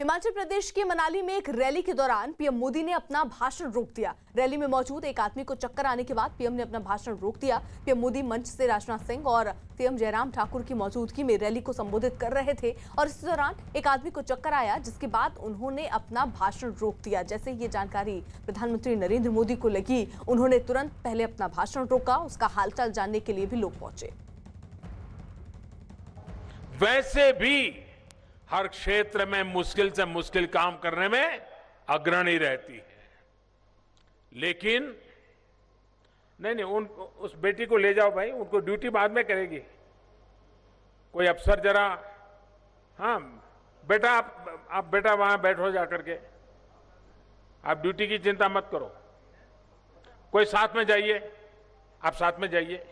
हिमाचल प्रदेश के मनाली में एक रैली के दौरान पीएम मोदी ने अपना भाषण रोक दिया रैली में मौजूद एक आदमी को चक्कर आने के बाद पीएम ने अपना भाषण रोक दिया पीएम मोदी मंच से राजनाथ सिंह और सीएम जयराम ठाकुर की मौजूदगी में रैली को संबोधित कर रहे थे और इस दौरान एक आदमी को चक्कर आया जिसके बाद उन्होंने अपना भाषण रोक दिया जैसे ये जानकारी प्रधानमंत्री नरेंद्र मोदी को लगी उन्होंने तुरंत पहले अपना भाषण रोका उसका हालचाल जानने के लिए भी लोग पहुंचे वैसे भी हर क्षेत्र में मुश्किल से मुश्किल काम करने में अग्रणी रहती है लेकिन नहीं नहीं उन उस बेटी को ले जाओ भाई उनको ड्यूटी बाद में करेगी कोई अफसर जरा हाँ बेटा आप आप बेटा वहां बैठो जाकर के आप ड्यूटी की चिंता मत करो कोई साथ में जाइए आप साथ में जाइए